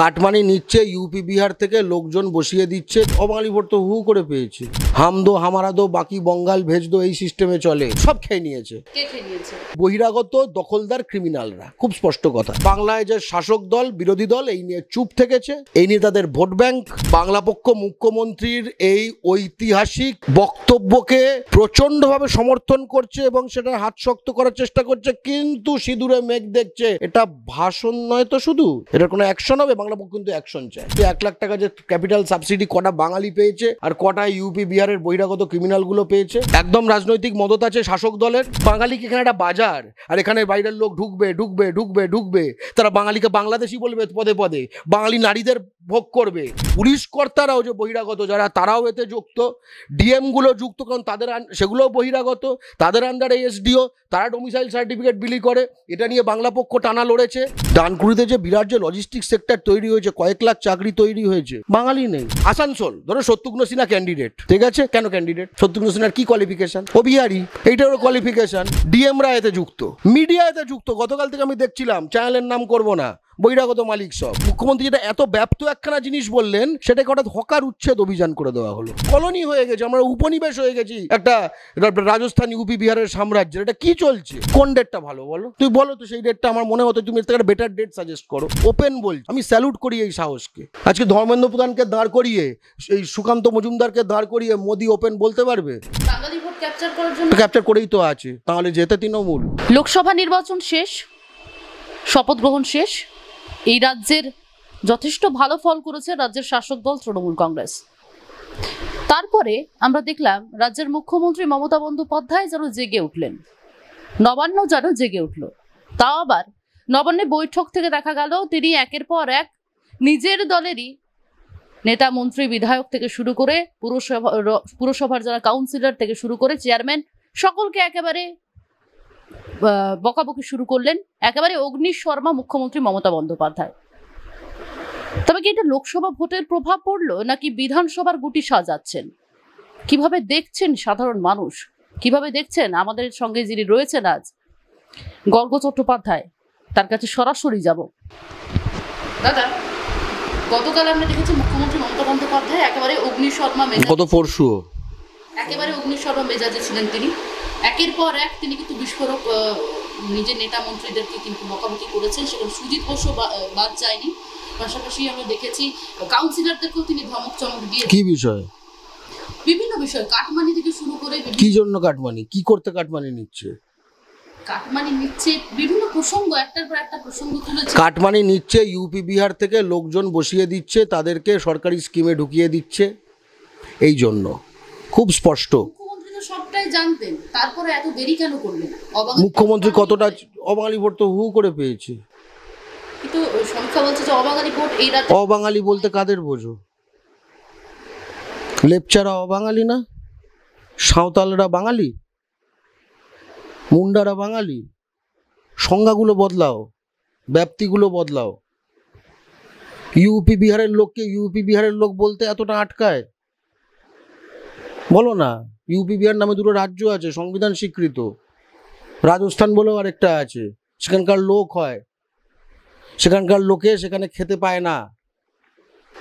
Cut money নিচ্ছে UP Bihar থেকে লোকজন বসিয়ে দিচ্ছে অবাঙালি ভোট তো হু করে পেয়েছে হামদো হামারাদো বাকি বঙ্গাল ভেজদো এই সিস্টেমে চলে সব খেয়ে নিয়েছে বহিরাগত দখলদার ক্রিমিনালরা খুব স্পষ্ট কথা বাংলায় যে শাসক দল বিরোধী দল এই নিয়ে চুপ থেকেছে এই নিয়ে তাদের ভোট ব্যাংক বাংলা পক্ষ মুখ্যমন্ত্রীর এই ঐতিহাসিক বক্তব্যকে প্রচন্ডভাবে সমর্থন করছে এবং সেটা হাত শক্ত করার চেষ্টা করছে কিন্তু সিঁদুরে মেঘ দেখছে এটা ভাষণ নয় তো শুধু এটা কোনো অ্যাকশন হবে বাংলা কিন্তু অ্যাকশন চায় তো এক লাখ টাকা যে ক্যাপিটাল সাবসিডি কটা বাঙালি পেয়েছে আর কটা ইউপি বিহারের বহিরাগত ক্রিমিনাল গুলো পেয়েছে একদম রাজনৈতিক মদত আছে শাসক দলের বাঙালিকে এখানে একটা বাজার আর এখানে বাইরের লোক ঢুকবে ঢুকবে ঢুকবে ঢুকবে তারা বাঙালিকে বাংলাদেশি বলবে পদে পদে বাঙালি নারীদের ভোগ করবে পুলিশ কর্তারাও যে বহিরাগত যারা তারাও এতে যুক্ত ডিএমগুলো যুক্ত কারণ তাদের সেগুলোও বহিরাগত তাদের আন্ডারে এসডিও তারা ডোমিসাইল সার্টিফিকেট বিলি করে এটা নিয়ে বাংলা পক্ষ টানা লড়েছে ডানকুড়িতে যে বিরাট যে লজিস্টিক সেক্টর তৈরি তৈরি হয়েছে কয়েক লাখ চাকরি তৈরি হয়েছে বাঙালি নেই আসানসোল ধরো শত্রুঘ্ন সিনহা ক্যান্ডিডেট ঠিক আছে কেন ক্যান্ডিডেট শত্রুঘ্ন সিনহার কি কোয়ালিফিকেশন ও বিহারি এইটারও কোয়ালিফিকেশন ডিএমরা এতে যুক্ত মিডিয়া এতে যুক্ত গতকাল থেকে আমি দেখছিলাম চ্যানেলের নাম করবো না বহিরাগত মালিক সব মুখ্যমন্ত্রী যেটা এত ব্যপ্ত একখানা জিনিস বললেন সেটাকে হঠাৎ হকার উচ্ছেদ অভিযান করে দেওয়া হলো কলোনি হয়ে গেছে আমরা উপনিবেশ হয়ে গেছি একটা রাজস্থান ইউপি বিহারের সাম্রাজ্য এটা কি চলছে কোন ডেটটা ভালো বলো তুই বলো তো সেই ডেটটা আমার মনে হতো তুমি একটা বেটার ডেট সাজেস্ট করো ওপেন বল আমি স্যালুট করি এই সাহসকে আজকে ধর্মেন্দ্র প্রধানকে দাঁড় করিয়ে এই সুকান্ত মজুমদারকে দাঁড় করিয়ে মোদি ওপেন বলতে পারবে ক্যাপচার করেই তো আছে তাহলে যেতে তৃণমূল লোকসভা নির্বাচন শেষ শপথ গ্রহণ শেষ এই রাজ্যের যথেষ্ট ভালো ফল করেছে রাজ্যের শাসক দল তৃণমূল কংগ্রেস তারপরে আমরা দেখলাম রাজ্যের মুখ্যমন্ত্রী মমতা বন্দ্যোপাধ্যায় যেন জেগে উঠলেন নবান্ন যেন জেগে উঠল তাও আবার নবান্নে বৈঠক থেকে দেখা গেল তিনি একের পর এক নিজের দলেরই নেতা মন্ত্রী বিধায়ক থেকে শুরু করে পুরসভা পুরসভার যারা কাউন্সিলর থেকে শুরু করে চেয়ারম্যান সকলকে একেবারে বকাবকি শুরু করলেন একেবারে অগ্নি শর্মা মুখ্যমন্ত্রী মমতা বন্দ্যোপাধ্যায় তবে কি এটা লোকসভা ভোটের প্রভাব পড়লো নাকি বিধানসভার গুটি সাজাচ্ছেন কিভাবে দেখছেন সাধারণ মানুষ কিভাবে দেখছেন আমাদের সঙ্গে যিনি রয়েছেন আজ গর্গ চট্টোপাধ্যায় তার কাছে সরাসরি যাব দাদা গতকাল আমরা দেখেছি মুখ্যমন্ত্রী মমতা বন্দ্যোপাধ্যায় একেবারে অগ্নি শর্মা গত পরশু একেবারে অগ্নি শর্মা মেজাজে ছিলেন তিনি একের পর এক তিনি কিন্তু বিস্ফোরক নিজের নেতা মন্ত্রীদেরকে কিন্তু মোকামুখি করেছেন সেখানে সুজিত বসু বাদ যায়নি পাশাপাশি আমরা দেখেছি কাউন্সিলরদেরকেও তিনি ধমক চমক দিয়ে কি বিষয় বিভিন্ন বিষয় কাটমানি থেকে শুরু করে কি জন্য কাটমানি কি করতে কাটমানি নিচ্ছে কাটমানি নিচ্ছে বিভিন্ন প্রসঙ্গ একটার পর একটা প্রসঙ্গ তুলেছে কাটমানি নিচ্ছে ইউপি বিহার থেকে লোকজন বসিয়ে দিচ্ছে তাদেরকে সরকারি স্কিমে ঢুকিয়ে দিচ্ছে এই জন্য খুব স্পষ্ট মুখ্যমন্ত্রী কতটা অবাঙালি ভোট তো হু করে পেয়েছে অবাঙালি অবাঙালি বলতে কাদের বোঝো লেপচারা অবাঙালি না সাঁওতালরা বাঙালি মুন্ডারা বাঙালি সংজ্ঞাগুলো বদলাও ব্যাপ্তিগুলো বদলাও ইউপি বিহারের লোককে ইউপি বিহারের লোক বলতে এতটা আটকায় বলো না ইউপি বিহার নামে দুটো রাজ্য আছে সংবিধান স্বীকৃত রাজস্থান বলেও আরেকটা আছে সেখানকার লোক হয় সেখানকার লোকে সেখানে খেতে পায় না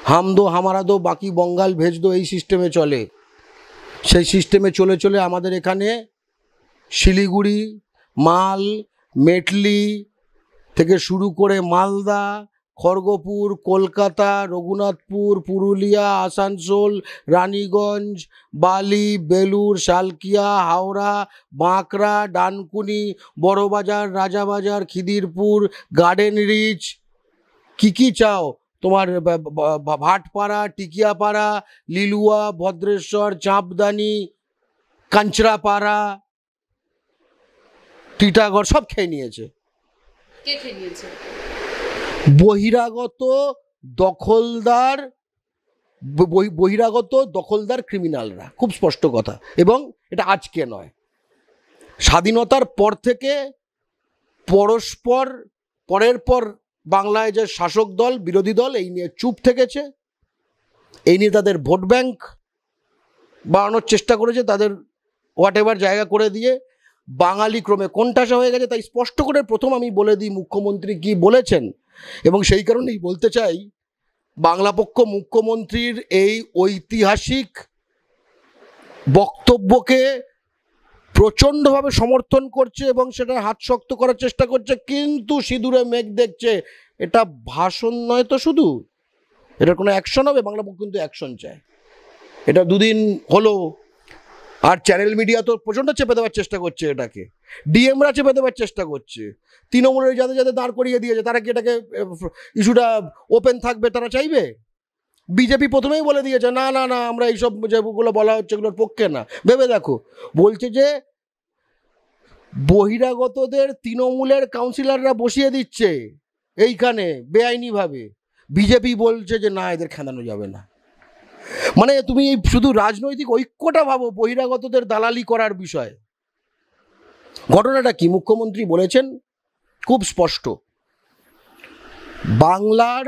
হামদো হামারাদো বাকি বঙ্গাল ভেজদো এই সিস্টেমে চলে সেই সিস্টেমে চলে চলে আমাদের এখানে শিলিগুড়ি মাল মেটলি থেকে শুরু করে মালদা খড়গপুর কলকাতা রঘুনাথপুর পুরুলিয়া আসানসোল রানীগঞ্জ বালি বেলুর শালকিয়া হাওড়া বাঁকড়া ডানকুনি বড়বাজার রাজাবাজার খিদিরপুর গার্ডেন রিচ কী কী চাও তোমার ভাটপাড়া টিকিয়াপাড়া লিলুয়া ভদ্রেশ্বর চাঁপদানি কাঞ্চরাপাড়া টিটাগড় সব খেয়ে নিয়েছে খেয়ে নিয়েছে বহিরাগত দখলদার বহিরাগত দখলদার ক্রিমিনালরা খুব স্পষ্ট কথা এবং এটা আজকে নয় স্বাধীনতার পর থেকে পরস্পর পরের পর বাংলায় যে শাসক দল বিরোধী দল এই নিয়ে চুপ থেকেছে এই নিয়ে তাদের ভোট ব্যাংক বাড়ানোর চেষ্টা করেছে তাদের হোয়াট এভার জায়গা করে দিয়ে বাঙালি ক্রমে কোনটাসা হয়ে গেছে তাই স্পষ্ট করে প্রথম আমি বলে দিই মুখ্যমন্ত্রী কি বলেছেন এবং সেই কারণেই বলতে চাই বাংলা পক্ষ মুখ্যমন্ত্রীর এই ঐতিহাসিক বক্তব্যকে প্রচণ্ডভাবে সমর্থন করছে এবং সেটা হাত শক্ত করার চেষ্টা করছে কিন্তু সিঁদুরে মেঘ দেখছে এটা ভাষণ নয় তো শুধু এটার কোনো অ্যাকশন হবে বাংলা পক্ষ কিন্তু অ্যাকশন চায় এটা দুদিন হলো আর চ্যানেল মিডিয়া তো প্রচণ্ড চেপে দেওয়ার চেষ্টা করছে এটাকে ডিএমরা চেপে দেওয়ার চেষ্টা করছে তৃণমূলের যাদের যাদের দাঁড় করিয়ে দিয়েছে তারা কি এটাকে ইস্যুটা ওপেন থাকবে তারা চাইবে বিজেপি প্রথমেই বলে দিয়েছে না না না আমরা এইসব যেগুলো বলা হচ্ছে এগুলোর পক্ষে না ভেবে দেখো বলছে যে বহিরাগতদের তৃণমূলের কাউন্সিলররা বসিয়ে দিচ্ছে এইখানে বেআইনিভাবে বিজেপি বলছে যে না এদের খেদানো যাবে না মানে তুমি এই শুধু রাজনৈতিক ঐক্যটা ভাবো বহিরাগতদের দালালি করার বিষয়ে ঘটনাটা কি মুখ্যমন্ত্রী বলেছেন খুব স্পষ্ট বাংলার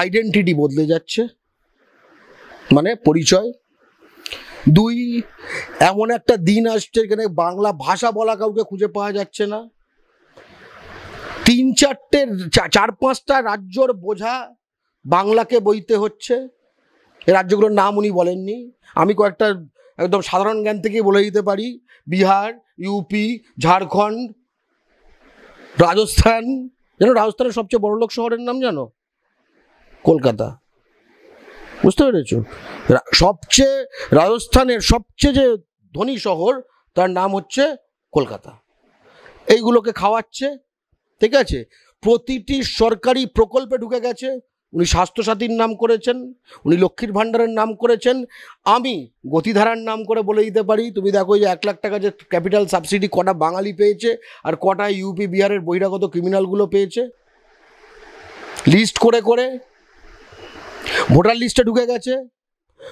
আইডেন্টিটি বদলে যাচ্ছে মানে পরিচয় দুই এমন একটা দিন আসছে এখানে বাংলা ভাষা বলা কাউকে খুঁজে পাওয়া যাচ্ছে না তিন চারটে চার পাঁচটা রাজ্যর বোঝা বাংলাকে বইতে হচ্ছে এ রাজ্যগুলোর নাম উনি বলেননি আমি কয়েকটা একদম সাধারণ জ্ঞান থেকেই বলে দিতে পারি বিহার ইউপি ঝাড়খণ্ড রাজস্থান যেন রাজস্থানের সবচেয়ে বড় লোক শহরের নাম জানো কলকাতা বুঝতে পেরেছ সবচেয়ে রাজস্থানের সবচেয়ে যে ধনী শহর তার নাম হচ্ছে কলকাতা এইগুলোকে খাওয়াচ্ছে ঠিক আছে প্রতিটি সরকারি প্রকল্পে ঢুকে গেছে উনি স্বাস্থ্যসাথীর নাম করেছেন উনি লক্ষ্মীর ভাণ্ডারের নাম করেছেন আমি গতিধারার নাম করে বলে দিতে পারি তুমি দেখো যে এক লাখ টাকা যে ক্যাপিটাল সাবসিডি কটা বাঙালি পেয়েছে আর কটা ইউপি বিহারের বহিরাগত ক্রিমিনালগুলো পেয়েছে লিস্ট করে করে ভোটার লিস্টে ঢুকে গেছে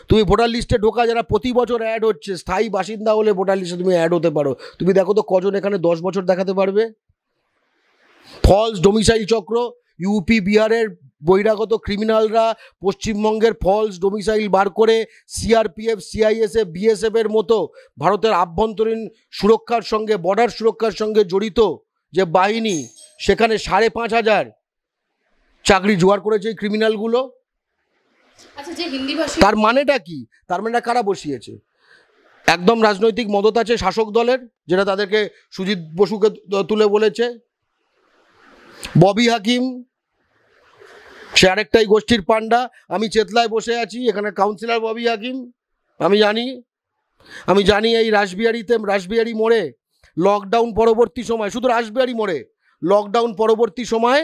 তুমি ভোটার লিস্টে ঢোকা যারা প্রতি বছর অ্যাড হচ্ছে স্থায়ী বাসিন্দা হলে ভোটার লিস্টে তুমি অ্যাড হতে পারো তুমি দেখো তো কজন এখানে দশ বছর দেখাতে পারবে ফলস ডোমিসাইল চক্র ইউপি বিহারের বহিরাগত ক্রিমিনালরা পশ্চিমবঙ্গের ফলস ডোমিসাইল বার করে সিআরপিএফ সিআইএসএফ বিএসএফের মতো ভারতের আভ্যন্তরীণ সুরক্ষার সঙ্গে বর্ডার সুরক্ষার সঙ্গে জড়িত যে বাহিনী সেখানে সাড়ে পাঁচ হাজার চাকরি জোগাড় করেছে এই ক্রিমিনালগুলো আচ্ছা, তার মানেটা কি তার মানেটা কারা বসিয়েছে একদম রাজনৈতিক মদত আছে শাসক দলের যেটা তাদেরকে সুজিত বসুকে তুলে বলেছে ববি হাকিম সে আরেকটাই গোষ্ঠীর পাণ্ডা আমি চেতলায় বসে আছি এখানে কাউন্সিলর ববি হাকিম আমি জানি আমি জানি এই রাসবিহারিতে রাসবিহারি মোড়ে লকডাউন পরবর্তী সময় শুধু রাসবিহারি মোড়ে লকডাউন পরবর্তী সময়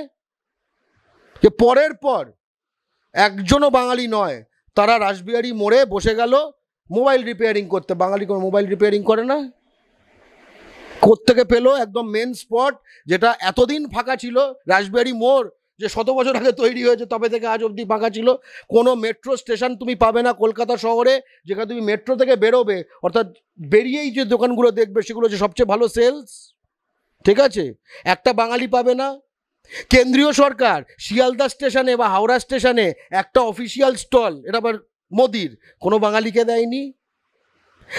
যে পরের পর একজনও বাঙালি নয় তারা রাসবিহারি মোড়ে বসে গেল মোবাইল রিপেয়ারিং করতে বাঙালি কোনো মোবাইল রিপেয়ারিং করে না কোত্থেকে পেলো একদম মেন স্পট যেটা এতদিন ফাঁকা ছিল রাসবিহারি মোড় যে শত বছর আগে তৈরি হয়েছে তবে থেকে আজ অবধি ফাঁকা ছিল কোনো মেট্রো স্টেশন তুমি পাবে না কলকাতা শহরে যেখানে তুমি মেট্রো থেকে বেরোবে অর্থাৎ বেরিয়েই যে দোকানগুলো দেখবে সেগুলো যে সবচেয়ে ভালো সেলস ঠিক আছে একটা বাঙালি পাবে না কেন্দ্রীয় সরকার শিয়ালদা স্টেশনে বা হাওড়া স্টেশনে একটা অফিসিয়াল স্টল এটা আবার মোদির কোনো বাঙালিকে দেয়নি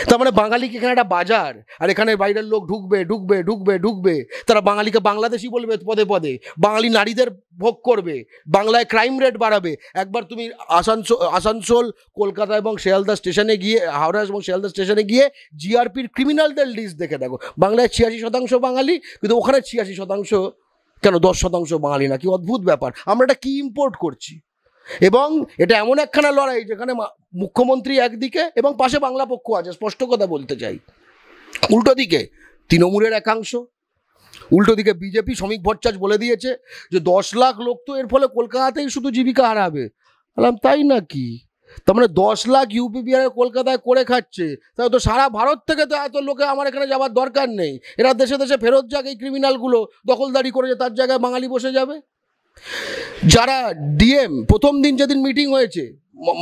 তার মানে বাঙালিকে এখানে একটা বাজার আর এখানে বাইরের লোক ঢুকবে ঢুকবে ঢুকবে ঢুকবে তারা বাঙালিকে বাংলাদেশি বলবে পদে পদে বাঙালি নারীদের ভোগ করবে বাংলায় ক্রাইম রেট বাড়াবে একবার তুমি আসানসোল আসানসোল কলকাতা এবং শিয়ালদা স্টেশনে গিয়ে হাওড়া এবং শিয়ালদা স্টেশনে গিয়ে জিআরপির ক্রিমিনালদের লিস্ট দেখে দেখো বাংলায় ছিয়াশি শতাংশ বাঙালি কিন্তু ওখানে ছিয়াশি শতাংশ কেন দশ শতাংশ বাঙালি না কি অদ্ভুত ব্যাপার আমরা এটা কী ইম্পোর্ট করছি এবং এটা এমন একখানা লড়াই যেখানে মুখ্যমন্ত্রী একদিকে এবং পাশে বাংলা পক্ষ আছে স্পষ্ট কথা বলতে চাই উল্টো দিকে তৃণমূলের একাংশ উল্টো দিকে বিজেপি শ্রমিক ভট্টাচ বলে দিয়েছে যে দশ লাখ লোক তো এর ফলে কলকাতাতেই শুধু জীবিকা হারাবে বললাম তাই নাকি তার মানে দশ লাখ ইউপিপিআর কলকাতায় করে খাচ্ছে তাই তো সারা ভারত থেকে তো এত লোকে আমার এখানে যাওয়ার দরকার নেই এরা দেশে দেশে ফেরত যাক এই ক্রিমিনালগুলো দখলদারি করে তার জায়গায় বাঙালি বসে যাবে যারা ডিএম প্রথম দিন যেদিন মিটিং হয়েছে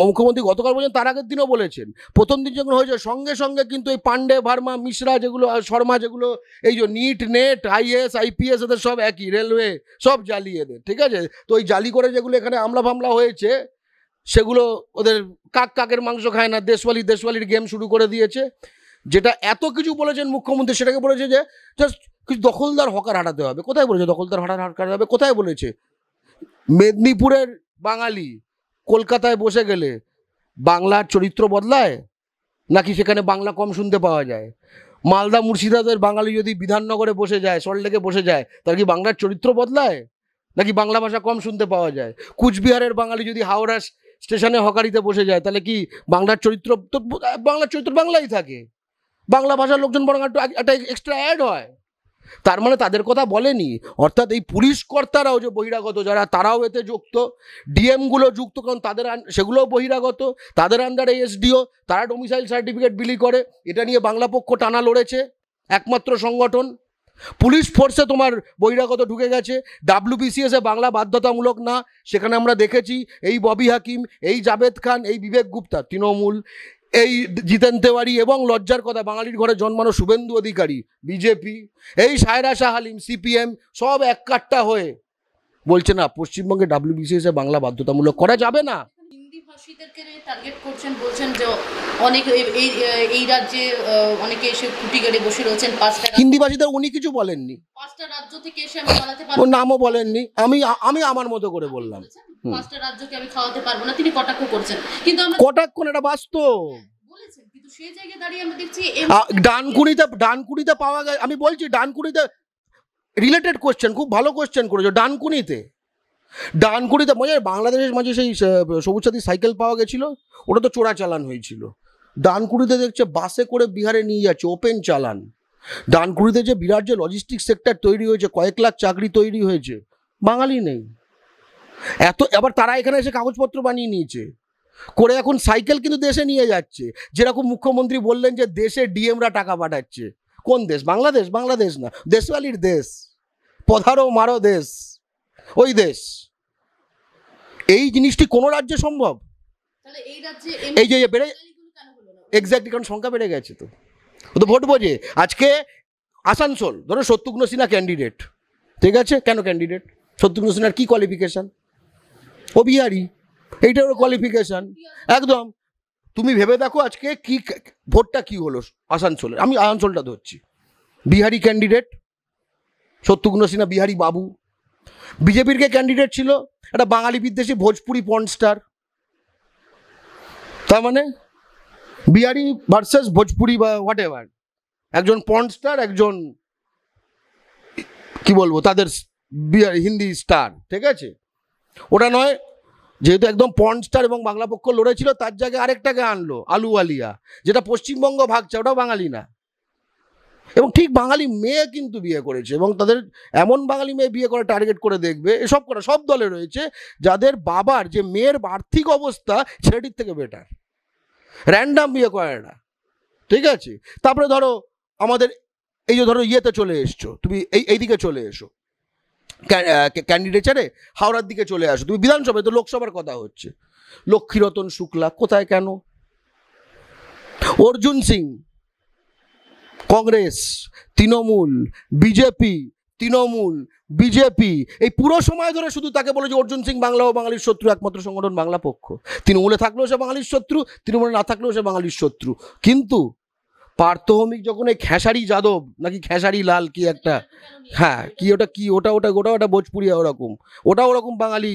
মুখ্যমন্ত্রী গতকাল বলেছেন তার আগের দিনও বলেছেন প্রথম দিন যখন হয়েছে সঙ্গে সঙ্গে কিন্তু এই পাণ্ডে ভার্মা মিশ্রা যেগুলো শর্মা যেগুলো এই যে নিট নেট আইএস আইপিএস এদের সব একই রেলওয়ে সব জালি এদের ঠিক আছে তো ওই জালি করে যেগুলো এখানে আমলা ফামলা হয়েছে সেগুলো ওদের কাক কাকের মাংস খায় না দেশওয়ালি দেশওয়ালির গেম শুরু করে দিয়েছে যেটা এত কিছু বলেছেন মুখ্যমন্ত্রী সেটাকে বলেছে যে জাস্ট কিছু দখলদার হকার হারাতে হবে কোথায় বলেছে দখলদার হকার হারাতে হবে কোথায় বলেছে মেদিনীপুরের বাঙালি কলকাতায় বসে গেলে বাংলার চরিত্র বদলায় নাকি সেখানে বাংলা কম শুনতে পাওয়া যায় মালদা মুর্শিদাদের বাঙালি যদি বিধাননগরে বসে যায় সল্টলেকে বসে যায় তার কি বাংলার চরিত্র বদলায় নাকি বাংলা ভাষা কম শুনতে পাওয়া যায় কুচবিহারের বাঙালি যদি হাওড়া স্টেশনে হকারিতে বসে যায় তাহলে কি বাংলার চরিত্র তো বাংলার চরিত্র বাংলাই থাকে বাংলা ভাষার লোকজন বরং একটা এক্সট্রা অ্যাড হয় তার মানে তাদের কথা বলেনি অর্থাৎ এই পুলিশ কর্তারাও যে বহিরাগত যারা তারাও এতে যুক্ত ডিএমগুলো যুক্ত কারণ তাদের সেগুলোও বহিরাগত তাদের আন্ডারে এসডিও তারা ডোমিসাইল সার্টিফিকেট বিলি করে এটা নিয়ে বাংলা পক্ষ টানা লড়েছে একমাত্র সংগঠন পুলিশ ফোর্সে তোমার বহিরাগত ঢুকে গেছে ডাব্লিউবিসিএসে বাংলা বাধ্যতামূলক না সেখানে আমরা দেখেছি এই ববি হাকিম এই জাবেদ খান এই বিবেক গুপ্তা তৃণমূল এই জিতেন তেওয়ারি এবং লজ্জার কথা বাঙালির ঘরে জন্মানো শুভেন্দু অধিকারী বিজেপি এই সায়রা শাহ আলিম সিপিএম সব এক কাট্টা হয়ে বলছে না পশ্চিমবঙ্গে ডাব্লিউবিসিএসে বাংলা বাধ্যতামূলক করা যাবে না টার্গেট করছেন বলছেন যে অনেক এই রাজ্যে অনেকে এসে খুঁটি গেড়ে বসে রয়েছেন পাঁচটা হিন্দিভাষীদের উনি কিছু বলেননি পাঁচটা রাজ্য থেকে এসে আমি পারবো ওর নামও বলেননি আমি আমি আমার মতো করে বললাম পাঁচটা রাজ্যকে আমি খাওয়াতে পারবো না তিনি কটাক্ষ করছেন কিন্তু আমরা কটাক্ষ এটা বাস্তব পাওয়া আমি বলছি ডানকুড়িতে রিলেটেড কোশ্চেন খুব ভালো কোশ্চেন করেছো ডানকুনিতে ডানকুড়িতে মজার বাংলাদেশের মাঝে সেই সবুজ সাথী সাইকেল পাওয়া গেছিলো ওটা তো চোরা চালান হয়েছিল ডানকুড়িতে দেখছে বাসে করে বিহারে নিয়ে যাচ্ছে ওপেন চালান ডানকুড়িতে যে বিরাট যে লজিস্টিক সেক্টর তৈরি হয়েছে কয়েক লাখ চাকরি তৈরি হয়েছে বাঙালি নেই এত এবার তারা এখানে এসে কাগজপত্র বানিয়ে নিয়েছে করে এখন সাইকেল কিন্তু দেশে নিয়ে যাচ্ছে যেরকম মুখ্যমন্ত্রী বললেন যে দেশে ডিএমরা টাকা পাঠাচ্ছে কোন দেশ বাংলাদেশ বাংলাদেশ না দেশওয়ালির দেশ পধারো মারো দেশ ওই দেশ এই জিনিসটি কোনো রাজ্যে সম্ভব এই যে বেড়ে এক্স্যাক্টলি কারণ সংখ্যা বেড়ে গেছে তো ও তো ভোট বোঝে আজকে আসানসোল ধরো শত্রুঘ্ন সিনহা ক্যান্ডিডেট ঠিক আছে কেন ক্যান্ডিডেট শত্রুঘ্ন সিনহার কী কোয়ালিফিকেশান ও বিহারি এইটা ওর কোয়ালিফিকেশান একদম তুমি ভেবে দেখো আজকে কি ভোটটা কি হলো আসানসোলের আমি আসানসোলটা ধরছি বিহারি ক্যান্ডিডেট শত্রুঘ্ন সিনহা বিহারি বাবু বিজেপির কে ক্যান্ডিডেট ছিল একটা বাঙালি বিদ্বেষী ভোজপুরি পনস্টার তার মানে বিহারি ভার্সেস ভোজপুরি বা হোয়াট এভার একজন পনস্টার একজন কি বলবো তাদের হিন্দি স্টার ঠিক আছে ওটা নয় যেহেতু একদম পনস্টার এবং বাংলা পক্ষ লড়েছিল তার জায়গায় আরেকটাকে আনলো আলু আলিয়া যেটা পশ্চিমবঙ্গ ভাগছে ওটাও বাঙালি না এবং ঠিক বাঙালি মেয়ে কিন্তু বিয়ে করেছে এবং তাদের এমন বাঙালি মেয়ে বিয়ে করে টার্গেট করে দেখবে এসব করে সব দলে রয়েছে যাদের বাবার যে মেয়ের আর্থিক অবস্থা ছেলেটির থেকে বেটার র্যান্ডাম বিয়ে করে না ঠিক আছে তারপরে ধরো আমাদের এই যে ধরো ইয়েতে চলে এসছো তুমি এই এইদিকে চলে এসো ক্যান্ডিডেচারে হাওড়ার দিকে চলে আসো তুমি বিধানসভায় তো লোকসভার কথা হচ্ছে লক্ষ্মীরতন শুক্লা কোথায় কেন অর্জুন সিং কংগ্রেস তৃণমূল বিজেপি তৃণমূল বিজেপি এই পুরো সময় ধরে শুধু তাকে বলে যে অর্জুন সিং বাংলা ও বাঙালির শত্রু একমাত্র সংগঠন বাংলা পক্ষ তৃণমূলে থাকলেও সে বাঙালির শত্রু তৃণমূলে না থাকলেও সে বাঙালির শত্রু কিন্তু পার্থমিক যখন এই খেসারি যাদব নাকি খেসারি লাল কি একটা হ্যাঁ কি ওটা কি ওটা ওটা ওটা ওটা ভোজপুরিয়া ওরকম ওটা ওরকম বাঙালি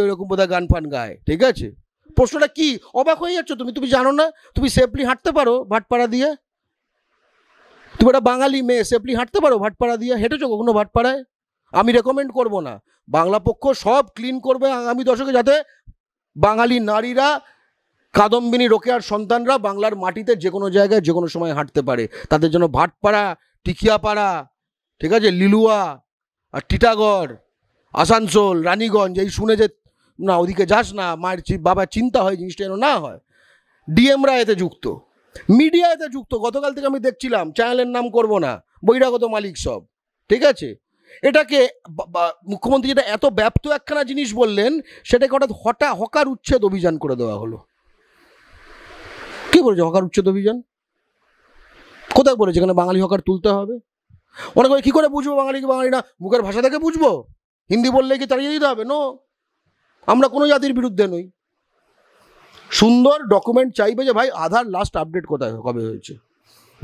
ওইরকম বোধহয় গান ফান গায় ঠিক আছে প্রশ্নটা কি অবাক হয়ে যাচ্ছ তুমি তুমি জানো না তুমি সেফলি হাঁটতে পারো ভাটপাড়া দিয়ে তুমি একটা বাঙালি মেয়ে সেফলি হাঁটতে পারো ভাটপাড়া দিয়ে হেঁটেছো কখনো ভাটপাড়ায় আমি রেকমেন্ড করব না বাংলা পক্ষ সব ক্লিন করবে আগামী দশকে যাতে বাঙালি নারীরা কাদম্বিনী রোকেয়ার সন্তানরা বাংলার মাটিতে যে কোনো জায়গায় যে কোনো সময় হাঁটতে পারে তাদের জন্য ভাটপাড়া টিকিয়াপাড়া ঠিক আছে লিলুয়া আর টিটাগড় আসানসোল রানীগঞ্জ এই শুনে যে না ওদিকে যাস না মায়ের বাবার চিন্তা হয় জিনিসটা যেন না হয় ডিএমরা এতে যুক্ত মিডিয়াতে যুক্ত গতকাল থেকে আমি দেখছিলাম চ্যানেলের নাম করব না বহিরাগত মালিক সব ঠিক আছে এটাকে মুখ্যমন্ত্রী যেটা এত ব্যপ্ত একখানা জিনিস বললেন সেটাকে হঠাৎ হঠাৎ হকার উচ্ছেদ অভিযান করে দেওয়া হলো কে বলেছে হকার উচ্ছেদ অভিযান কোথায় বলেছে এখানে বাঙালি হকার তুলতে হবে অনেক কি করে বুঝবো বাঙালি কি বাঙালি না মুখের ভাষা থেকে বুঝবো হিন্দি বললে কি তাড়িয়ে দিতে হবে নো আমরা কোনো জাতির বিরুদ্ধে নই সুন্দর ডকুমেন্ট চাইবে যে ভাই আধার লাস্ট আপডেট কোথায় কবে হয়েছে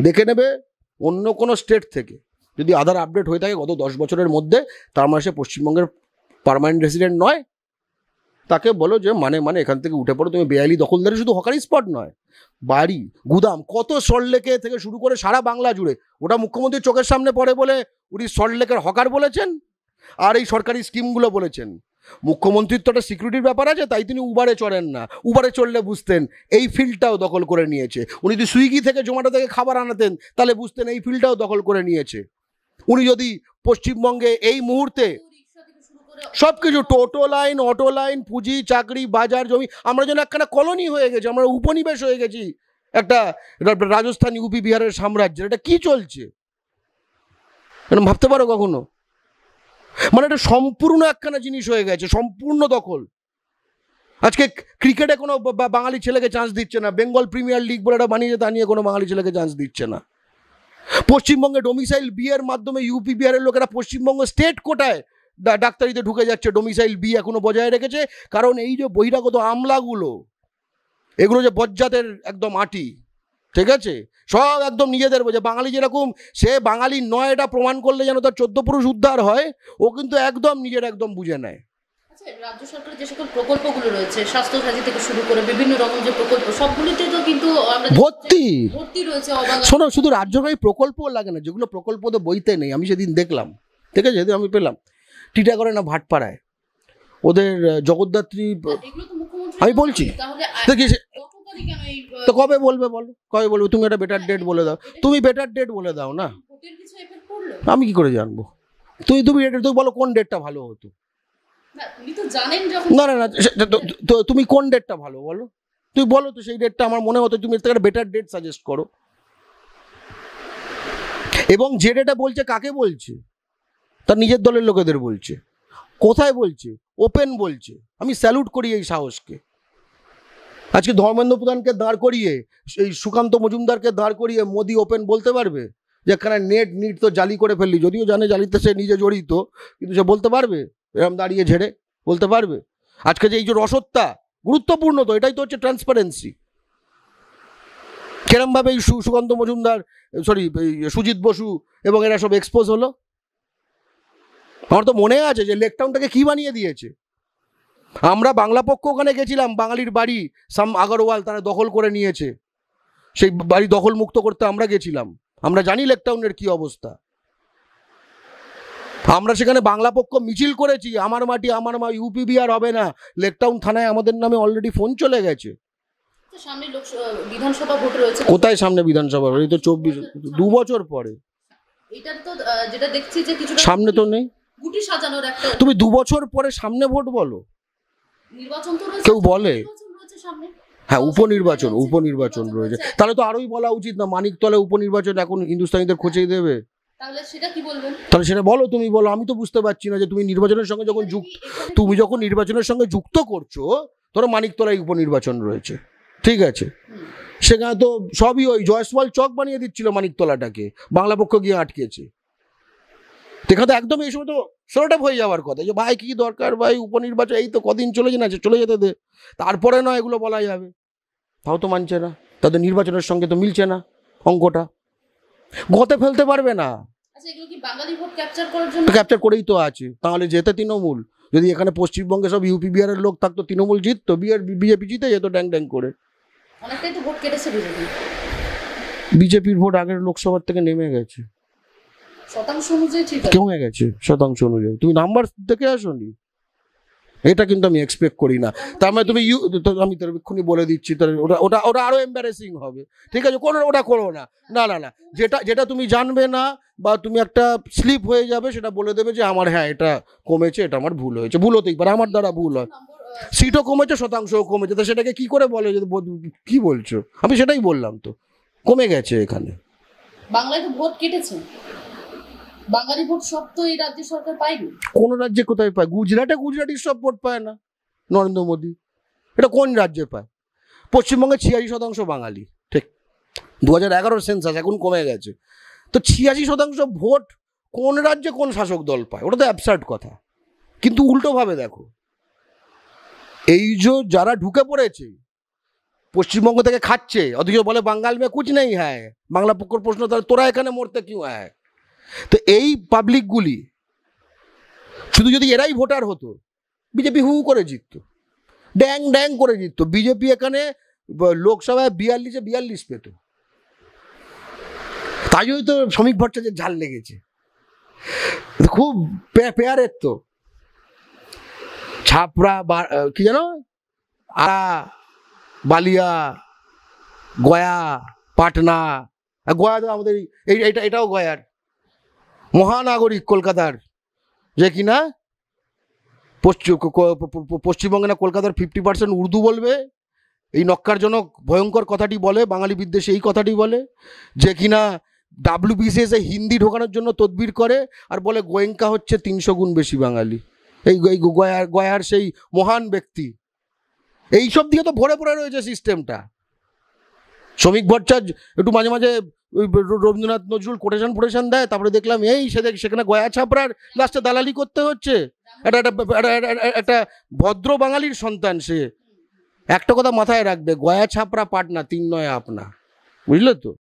দেখে নেবে অন্য কোনো স্টেট থেকে যদি আধার আপডেট হয়ে থাকে গত দশ বছরের মধ্যে তার মানে সে পশ্চিমবঙ্গের পারমানেন্ট রেসিডেন্ট নয় তাকে বলো যে মানে মানে এখান থেকে উঠে পড়ো তুমি বেআইলি দখলদারি শুধু হকারি স্পট নয় বাড়ি গুদাম কত সল্টলেকে থেকে শুরু করে সারা বাংলা জুড়ে ওটা মুখ্যমন্ত্রীর চোখের সামনে পড়ে বলে উনি সল্টলেকের হকার বলেছেন আর এই সরকারি স্কিমগুলো বলেছেন মুখ্যমন্ত্রীর তো একটা সিকিউরিটির ব্যাপার আছে তাই তিনি উবারে চড়েন না উবারে চড়লে বুঝতেন এই ফিল্ডটাও দখল করে নিয়েছে উনি যদি সুইগি থেকে জোম্যাটো থেকে খাবার আনাতেন তাহলে বুঝতেন এই ফিল্ডটাও দখল করে নিয়েছে উনি যদি পশ্চিমবঙ্গে এই মুহূর্তে সব কিছু টোটো লাইন অটো লাইন পুঁজি চাকরি বাজার জমি আমরা যেন একখানা কলোনি হয়ে গেছি আমরা উপনিবেশ হয়ে গেছি একটা রাজস্থান ইউপি বিহারের সাম্রাজ্যের এটা কি চলছে ভাবতে পারো কখনো মানে এটা সম্পূর্ণ একখানা জিনিস হয়ে গেছে সম্পূর্ণ দখল আজকে ক্রিকেটে কোনো বাঙালি ছেলেকে চান্স দিচ্ছে না বেঙ্গল প্রিমিয়ার লিগ বলে একটা বানিয়ে তা নিয়ে কোনো বাঙালি ছেলেকে চান্স দিচ্ছে না পশ্চিমবঙ্গে ডোমিসাইল বিয়ের মাধ্যমে ইউপি বিহারের লোকেরা পশ্চিমবঙ্গ স্টেট কোটায় ডাক্তারিতে ঢুকে যাচ্ছে ডোমিসাইল বি এখনো বজায় রেখেছে কারণ এই যে বহিরাগত আমলাগুলো এগুলো যে বজ্জাতের একদম আটি ঠিক আছে সব একদম নিজেদের বোঝে বাঙালি যেরকম সে বাঙালি নয় এটা প্রমাণ করলে যেন তার চোদ্দ পুরুষ উদ্ধার হয় ও কিন্তু একদম নিজের একদম বুঝে নেয় আচ্ছা, বিভিন্ন ভর্তি শোনো শুধু লাগে না যেগুলো প্রকল্প তো বইতে নেই আমি সেদিন দেখলাম ঠিক আছে আমি পেলাম না ভাটপাড়ায় ওদের জগদ্ধাত্রী আমি বলছি তো কবে বলবে বলো কবে বলবে তুমি একটা বেটার ডেট বলে দাও হ্যাঁ, তুমি বেটার ডেট বলে দাও না হ্যাঁ, আমি কি করে জানবো তুই তুমি তুমি বলো কোন ডেটটা ভালো হতো না না না তুমি কোন ডেটটা ভালো বলো তুই বলো তো সেই ডেটটা আমার মনে হতো তুমি একটা বেটার ডেট সাজেস্ট করো এবং যে ডেটা বলছে কাকে বলছে তার নিজের দলের লোকেদের বলছে কোথায় বলছে ওপেন বলছে আমি স্যালুট করি এই সাহসকে আজকে ধর্মেন্দ্র প্রধানকে দাঁড় করিয়ে এই সুকান্ত মজুমদারকে দাঁড় করিয়ে মোদি ওপেন বলতে পারবে যেখানে নেট নিট তো জালি করে ফেললি যদিও জানে জালিতে সে নিজে জড়িত কিন্তু সে বলতে পারবে এরম দাঁড়িয়ে ঝেড়ে বলতে পারবে আজকে যে এই যে রসত্তা গুরুত্বপূর্ণ তো এটাই তো হচ্ছে ট্রান্সপারেন্সি কেরমভাবে এই সুকান্ত মজুমদার সরি সুজিত বসু এবং এরা সব এক্সপোজ হলো আমার তো মনে আছে যে লেকটাউনটাকে কি বানিয়ে দিয়েছে আমরা বাংলা পক্ষ ওখানে গেছিলাম বাঙালির বাড়ি সাম আগরওয়াল তারা দখল করে নিয়েছে সেই বাড়ি দখল মুক্ত করতে আমরা গেছিলাম আমরা জানি লেকটাউনের কি অবস্থা আমরা সেখানে বাংলা পক্ষ মিছিল করেছি আমার মাটি আমার মা ইউপি বিহার হবে না লেকটাউন থানায় আমাদের নামে অলরেডি ফোন চলে গেছে কোথায় সামনে বিধানসভা এই তো চব্বিশ দু বছর পরে সামনে তো নেই তুমি দু বছর পরে সামনে ভোট বলো কেউ বলে হ্যাঁ উপনির্বাচন উপনির্বাচন রয়েছে আচ্ছা। তাহলে তো আরোই বলা উচিত না মানিকতলা উপনির্বাচন এখন হিন্দুস্তানিদের খোঁচেই দেবে তাহলে সেটা বলো তুমি বলো আমি তো বুঝতে পারছি না যে তুমি নির্বাচনের সঙ্গে যখন যুক্ত তুমি যখন নির্বাচনের সঙ্গে যুক্ত করছো ধরো মানিকতলায় উপনির্বাচন রয়েছে ঠিক আছে সেখানে তো সবই ওই জয়সওয়াল চক বানিয়ে দিচ্ছিল মানিকতলাটাকে বাংলা পক্ষ গিয়ে আটকেছে দেখা তো একদমই এই সময় তো সর্ট হয়ে যাওয়ার কথা যে ভাই কী দরকার ভাই উপনির্বাচন এই তো কদিন চলে যে না চলে যেতে দে তারপরে নয় এগুলো বলা যাবে তাও তো মানছে না তাদের নির্বাচনের সঙ্গে তো মিলছে না অঙ্কটা গতে ফেলতে পারবে না আচ্ছা, ক্যাপচার করেই তো আছে তাহলে যেতে তৃণমূল যদি এখানে পশ্চিমবঙ্গে সব ইউপি বিহারের লোক থাকতো তৃণমূল জিততো বিহার বিজেপি জিতে যেত ড্যাং ড্যাং করে বিজেপির ভোট আগের লোকসভার থেকে নেমে গেছে শতাংশ অনুযায়ী কমে গেছে শতাংশ অনুযায়ী তুমি নাম্বার দেখে আসোনি এটা কিন্তু আমি এক্সপেক্ট করি না তার মানে তুমি ইউ আমি তার এক্ষুনি বলে দিচ্ছি তার ওটা ওটা ওটা আরও এম্বারেসিং হবে ঠিক আছে কোনো ওটা করো না না না না যেটা যেটা তুমি জানবে না বা তুমি একটা স্লিপ হয়ে যাবে সেটা বলে দেবে যে আমার হ্যাঁ এটা কমেছে এটা আমার ভুল হয়েছে ভুল হতেই পারে আমার দ্বারা ভুল হয় সিটও কমেছে শতাংশও কমেছে তা সেটাকে কি করে বলে কি বলছো আমি সেটাই বললাম তো কমে গেছে এখানে বাংলায় তো ভোট কেটেছে বাঙালি ভোট সব তো এই রাজ্য সরকার পায়নি কোন রাজ্যে কোথায় পায় গুজরাটে গুজরাটি সব ভোট পায় না নরেন্দ্র মোদী এটা কোন রাজ্যে পায় পশ্চিমবঙ্গে ছিয়াশি শতাংশ বাঙালি ঠিক দু হাজার এগারোর সেন্সাস এখন কমে গেছে তো ছিয়াশি শতাংশ ভোট কোন রাজ্যে কোন শাসক দল পায় ওটা তো অ্যাবসার্ট কথা কিন্তু উল্টোভাবে দেখো এই যে যারা ঢুকে পড়েছে পশ্চিমবঙ্গ থেকে খাচ্ছে অথচ বলে বাঙ্গাল মে কুচ নেই হ্যাঁ বাংলা পক্ষর প্রশ্ন তাহলে তোরা এখানে মরতে কিউ হ্যাঁ তো এই পাবলিকগুলি শুধু যদি এরাই ভোটার হতো বিজেপি হু করে জিততো ড্যাং ড্যাং করে জিততো বিজেপি এখানে লোকসভায় বিয়াল্লিশে বিয়াল্লিশ পেত তাই জন্য তো শ্রমিক ভট্টাচার্যের ঝাল লেগেছে খুব পেয়ারের তো ছাপড়া কি জানো আড়া বালিয়া গয়া পাটনা গয়া তো আমাদের এইটা এটাও গয়ার মহানাগরিক কলকাতার যে কিনা পশ্চিম পশ্চিমবঙ্গে না কলকাতার ফিফটি পার্সেন্ট উর্দু বলবে এই নক্কারজনক ভয়ঙ্কর কথাটি বলে বাঙালি বিদ্বেষে এই কথাটি বলে যে কিনা ডাব্লিউবিসিএসে হিন্দি ঢোকানোর জন্য তদবির করে আর বলে গোয়েঙ্কা হচ্ছে তিনশো গুণ বেশি বাঙালি এই গয়ার গয়ার সেই মহান ব্যক্তি এইসব দিয়ে তো ভরে পড়ে রয়েছে সিস্টেমটা শ্রমিক ভট্টাচার্য একটু মাঝে মাঝে ওই রবীন্দ্রনাথ নজরুল কোটেশন ফোটেশন দেয় তারপরে দেখলাম এই সে সেখানে গয়া ছাপড়ার লাস্টে দালালি করতে হচ্ছে একটা একটা ভদ্র বাঙালির সন্তান সে একটা কথা মাথায় রাখবে গয়া ছাপড়া পাটনা তিন নয় আপনা বুঝলে তো